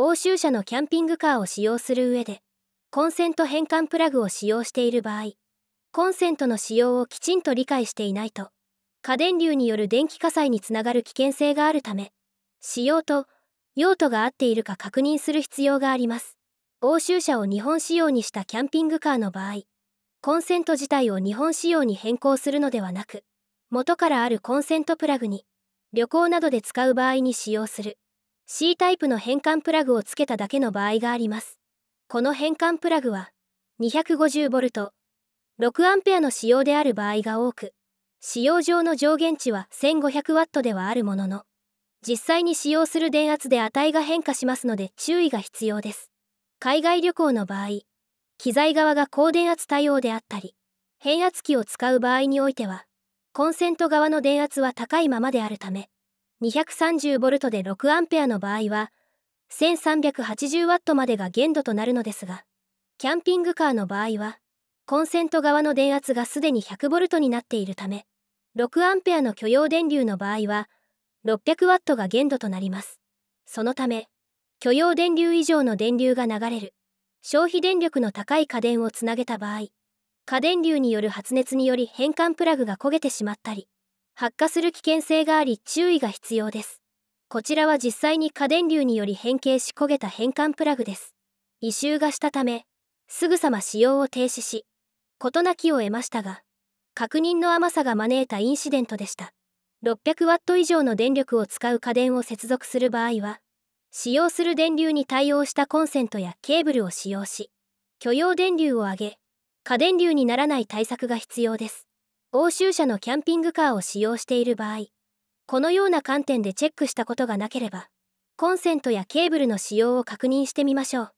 欧州車のキャンピングカーを使用する上で、コンセント変換プラグを使用している場合、コンセントの使用をきちんと理解していないと、過電流による電気火災につながる危険性があるため、使用と用途が合っているか確認する必要があります。欧州車を日本仕様にしたキャンピングカーの場合、コンセント自体を日本仕様に変更するのではなく、元からあるコンセントプラグに、旅行などで使う場合に使用する。C タイプの変換プラグをつけただけの場合があります。この変換プラグは 250V、6A の使用である場合が多く、使用上の上限値は 1500W ではあるものの、実際に使用する電圧で値が変化しますので注意が必要です。海外旅行の場合、機材側が高電圧対応であったり、変圧器を使う場合においては、コンセント側の電圧は高いままであるため、230V で 6A の場合は 1380W までが限度となるのですがキャンピングカーの場合はコンセント側の電圧がすでに 100V になっているため6アの許容電流の場合は 600W が限度となりますそのため許容電流以上の電流が流れる消費電力の高い家電をつなげた場合過電流による発熱により変換プラグが焦げてしまったり発火する危険性があり注意が必要です。こちらは実際に過電流により変形し焦げた変換プラグです。異臭がしたため、すぐさま使用を停止し、事なきを得ましたが、確認の甘さが招いたインシデントでした。600ワット以上の電力を使う家電を接続する場合は、使用する電流に対応したコンセントやケーブルを使用し、許容電流を上げ、過電流にならない対策が必要です。欧州車のキャンピングカーを使用している場合このような観点でチェックしたことがなければコンセントやケーブルの使用を確認してみましょう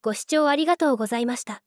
ご視聴ありがとうございました